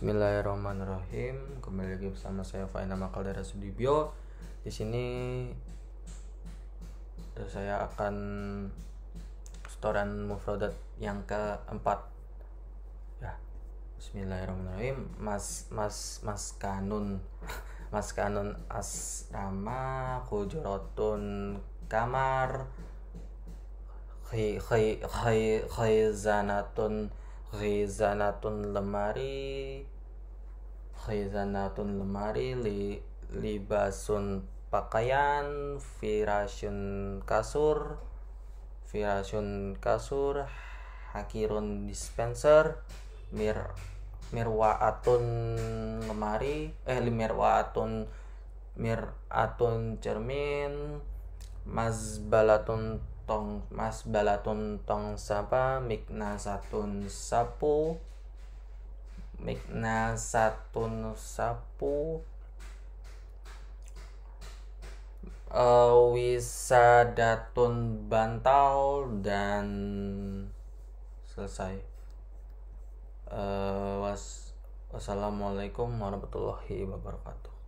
Bismillahirrahmanirrahim. Kembali lagi bersama saya Faina Makal dari Sudibyo. Di sini saya akan setoran mufradat yang keempat. Ya. Bismillahirrahmanirrahim. Mas Mas Mas Kanun. Mas Kanun asrama kujurotun kamar khai khai khai khai khai khizanatun lemari khizanatun lemari li libasun pakaian firasyun kasur firasyun kasur hakirun dispenser mir mirwaatun lemari eh mirwaatun miratun cermin mas mazbalatun tong mas balatun tong sapa mikna satun sapu mikna satu nusapu, uh, eh, Wisadatun Bantal dan selesai uh, was Wassalamualaikum warahmatullahi wabarakatuh